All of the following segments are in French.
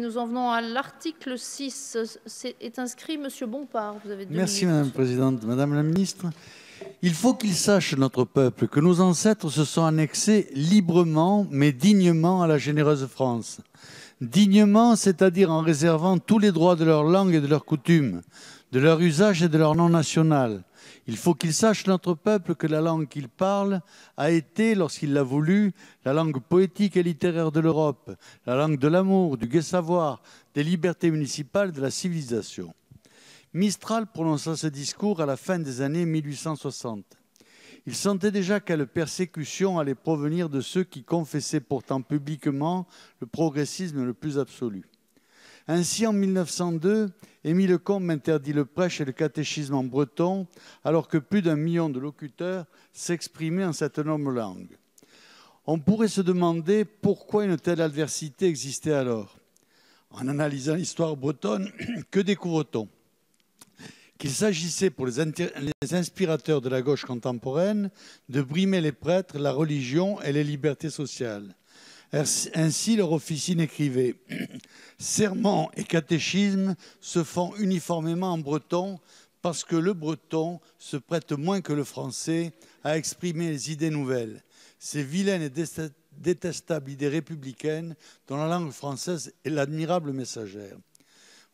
nous en venons à l'article 6. C'est, inscrit M. Bompard. Merci Madame la Présidente. Madame la Ministre, il faut qu'il sache, notre peuple, que nos ancêtres se sont annexés librement mais dignement à la généreuse France dignement, c'est-à-dire en réservant tous les droits de leur langue et de leurs coutumes, de leur usage et de leur nom national. Il faut qu'ils sachent, notre peuple, que la langue qu'ils parlent a été, lorsqu'il l'a voulu, la langue poétique et littéraire de l'Europe, la langue de l'amour, du gai savoir, des libertés municipales, de la civilisation. Mistral prononça ce discours à la fin des années 1860. Il sentait déjà quelle persécution allait provenir de ceux qui confessaient pourtant publiquement le progressisme le plus absolu. Ainsi, en 1902, Émile Combes interdit le prêche et le catéchisme en breton, alors que plus d'un million de locuteurs s'exprimaient en cette énorme langue. On pourrait se demander pourquoi une telle adversité existait alors. En analysant l'histoire bretonne, que découvre-t-on Qu'il s'agissait pour les inspirateurs de la gauche contemporaine de brimer les prêtres, la religion et les libertés sociales. Ainsi, leur officine écrivait Sermons et catéchismes se font uniformément en breton parce que le breton se prête moins que le français à exprimer les idées nouvelles, ces vilaines et détestables idées républicaines dont la langue française est l'admirable messagère.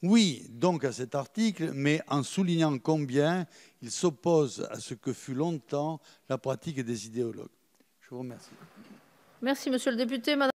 Oui, donc à cet article, mais en soulignant combien il s'oppose à ce que fut longtemps la pratique des idéologues. Je vous remercie. Merci, monsieur le député.